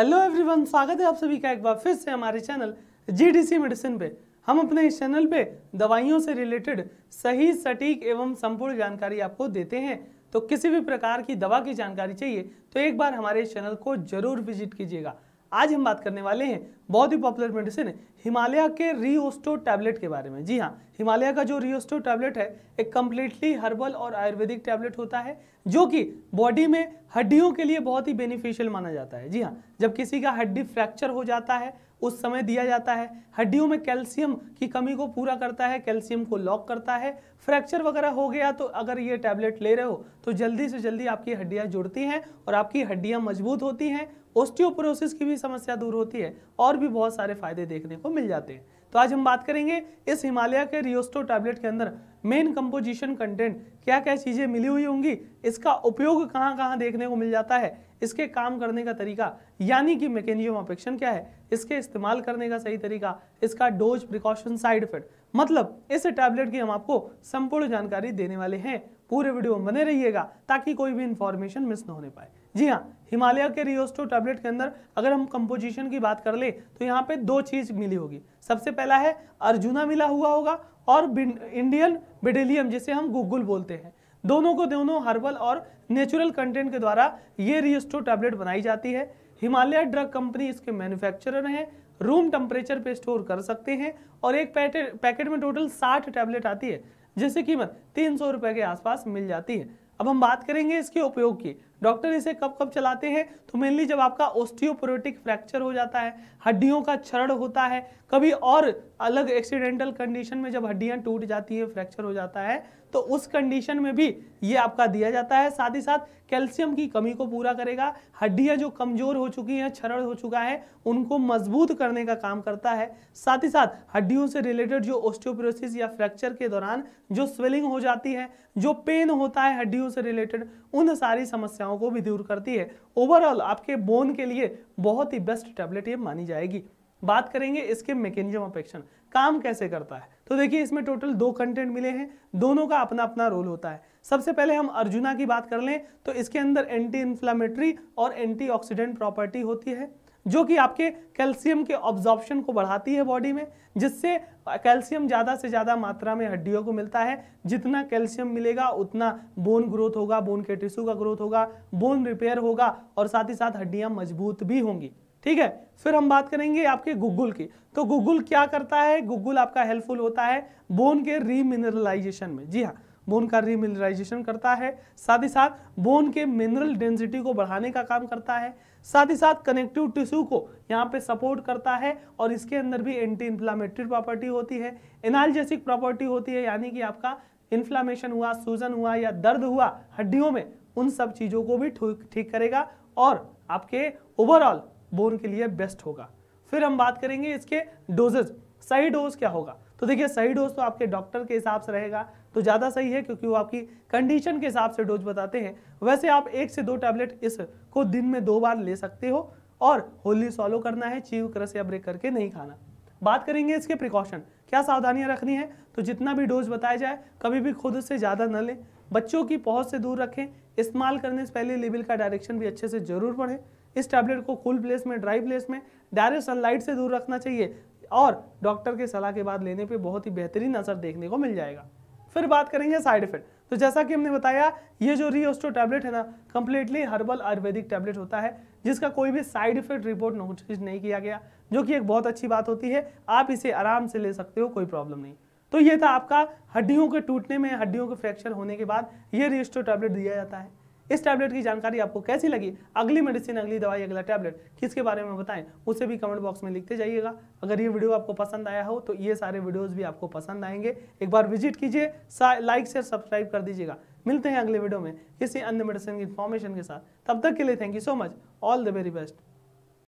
hello everyone स्वागत है आप सभी का एक बार फिर से हमारे चैनल जीडीसी मेडिसिन पे हम अपने इस चैनल पे दवाइयों से रिलेटेड सही सटीक एवं संपूर्ण जानकारी आपको देते हैं तो किसी भी प्रकार की दवा की जानकारी चाहिए तो एक बार हमारे चैनल को जरूर विजिट कीजिएगा आज हम बात करने वाले हैं बहुत ही पॉपुलर मेडिसिन है हिमालय के रीओस्टो टैबलेट के बारे में जी हाँ हिमालय का जो रीओस्टो टैबलेट है एक कम्प्लीटली हर्बल और आयुर्वेदिक टैबलेट होता है जो कि बॉडी में हड्डियों के लिए बहुत ही बेनिफिशियल माना जाता है जी हाँ जब किसी का हड्डी फ्रैक्चर हो जाता है उस समय दिया जाता है हड्डियों में कैल्शियम की कमी को पूरा करता है कैल्शियम को लॉक करता है फ्रैक्चर वगैरह हो गया तो अगर ये टैबलेट ले रहे हो तो जल्दी से जल्दी आपकी हड्डियाँ जुड़ती हैं और आपकी हड्डियाँ मजबूत होती हैं ओस्टियोपोरोसिस की भी समस्या दूर होती है और भी बहुत सारे फायदे देखने को मिल जाते हैं तो आज हम बात करेंगे इस हिमालय के रियोस्टो टैबलेट के अंदर मेन कंपोजिशन कंटेंट क्या क्या चीज़ें मिली हुई होंगी इसका उपयोग कहाँ कहाँ देखने को मिल जाता है इसके काम करने का तरीका यानी कि मैकेनिजम ऑफ क्या है इसके इस्तेमाल करने का सही तरीका इसका डोज प्रिकॉशन साइड इफेक्ट मतलब इस टैबलेट की हम आपको संपूर्ण जानकारी देने वाले हैं पूरे वीडियो में बने रहिएगा ताकि कोई भी इंफॉर्मेशन मिस न होने पाए जी हाँ हिमालय के रियोस्टो टैबलेट के अंदर अगर हम कंपोजिशन की बात कर ले तो यहाँ पे दो चीज़ मिली होगी सबसे पहला है अर्जुना मिला हुआ होगा और इंडियन बेडेलियम जिसे हम गूगल बोलते हैं दोनों को दोनों हर्बल और नेचुरल कंटेंट के द्वारा ये रियोस्टो टैबलेट बनाई जाती है हिमालय ड्रग कंपनी इसके मैन्युफैक्चरर हैं रूम टेम्परेचर पे स्टोर कर सकते हैं और एक पैकेट में टोटल साठ टैबलेट आती है जिसकी कीमत तीन सौ रुपए के आसपास मिल जाती है अब हम बात करेंगे इसके उपयोग की डॉक्टर इसे कब कब चलाते हैं तो मेनली जब आपका ओस्टियोपोरोटिक फ्रैक्चर हो जाता है हड्डियों का क्षरण होता है कभी और अलग एक्सीडेंटल कंडीशन में जब हड्डियां टूट जाती है फ्रैक्चर हो जाता है तो उस कंडीशन में भी ये आपका दिया जाता है साथ ही साथ कैल्शियम की कमी को पूरा करेगा हड्डियां जो कमजोर हो चुकी हैं क्षरण हो चुका है उनको मजबूत करने का काम करता है साथ ही साथ हड्डियों से रिलेटेड जो ओस्टियोपोरोसिस या फ्रैक्चर के दौरान जो स्वेलिंग हो जाती है जो पेन होता है हड्डियों से रिलेटेड उन सारी समस्याओं समस्याओं को भी दूर करती है ओवरऑल आपके बोन के लिए बहुत ही बेस्ट टैबलेट ये मानी जाएगी बात करेंगे इसके मैकेनिज्म ऑफ एक्शन काम कैसे करता है तो देखिए इसमें टोटल दो कंटेंट मिले हैं दोनों का अपना अपना रोल होता है सबसे पहले हम अर्जुना की बात कर लें तो इसके अंदर एंटी इन्फ्लामेटरी और एंटीऑक्सीडेंट प्रॉपर्टी होती है जो कि आपके कैल्शियम के ऑब्जॉर्प्शन को बढ़ाती है बॉडी में जिससे कैल्शियम ज़्यादा से ज़्यादा मात्रा में हड्डियों को मिलता है जितना कैल्शियम मिलेगा उतना बोन ग्रोथ होगा बोन के टिश्यू का ग्रोथ होगा बोन रिपेयर होगा और साथ ही साथ हड्डियाँ मजबूत भी होंगी ठीक है फिर हम बात करेंगे आपके गुगुल की तो गुगुल क्या करता है गुगुल आपका हेल्पफुल होता है बोन के रीमिनरलाइजेशन में जी हाँ बोन का रीमिनरलाइजेशन करता है साथ ही साथ बोन के मिनरल डेंसिटी को बढ़ाने का काम करता है साथ ही साथ कनेक्टिव टिश्यू को यहाँ पे सपोर्ट करता है और इसके अंदर भी एंटी इन्फ्लामेटरी प्रॉपर्टी होती है एनाल्जेसिक प्रॉपर्टी होती है यानी कि आपका इन्फ्लामेशन हुआ सूजन हुआ या दर्द हुआ हड्डियों में उन सब चीज़ों को भी ठीक करेगा और आपके ओवरऑल बोन के लिए बेस्ट होगा फिर हम बात करेंगे इसके डोजेज सही डोज क्या होगा तो देखिए सही डोज तो आपके डॉक्टर के हिसाब से रहेगा तो ज़्यादा सही है क्योंकि वो आपकी कंडीशन के हिसाब से डोज बताते हैं वैसे आप एक से दो टैबलेट इस को दिन में दो बार ले सकते हो और होली सॉलो करना है चीव क्रस या ब्रेक करके नहीं खाना बात करेंगे इसके प्रिकॉशन क्या सावधानियाँ रखनी है तो जितना भी डोज बताया जाए कभी भी खुद से ज़्यादा न लें बच्चों की पहुँच से दूर रखें इस्तेमाल करने से पहले लेबल का डायरेक्शन भी अच्छे से जरूर पढ़ें इस टैबलेट को कूल प्लेस में ड्राई प्लेस में डायरेक्ट सनलाइट से दूर रखना चाहिए और डॉक्टर के सलाह के बाद लेने पे बहुत ही बेहतरीन असर देखने को मिल जाएगा फिर बात करेंगे साइड इफेक्ट तो जैसा कि हमने बताया ये जो रिओस्टो टैबलेट है ना कम्प्लीटली हर्बल आयुर्वेदिक टैबलेट होता है जिसका कोई भी साइड इफेक्ट रिपोर्ट नोटिस नहीं किया गया जो कि एक बहुत अच्छी बात होती है आप इसे आराम से ले सकते हो कोई प्रॉब्लम नहीं तो ये था आपका हड्डियों के टूटने में हड्डियों के फ्रैक्चर होने के बाद ये रियोस्टो टैबलेट दिया जाता है इस टैबलेट की जानकारी आपको कैसी लगी अगली मेडिसिन अगली दवाई अगला टैबलेट किसके बारे में बताएं उसे भी कमेंट बॉक्स में लिखते जाइएगा अगर ये वीडियो आपको पसंद आया हो तो ये सारे वीडियोज़ भी आपको पसंद आएंगे एक बार विजिट कीजिए लाइक शेयर सब्सक्राइब कर दीजिएगा मिलते हैं अगले वीडियो में किसी अन्य मेडिसिन की इन्फॉर्मेशन के साथ तब तक के लिए thank you so much all the very best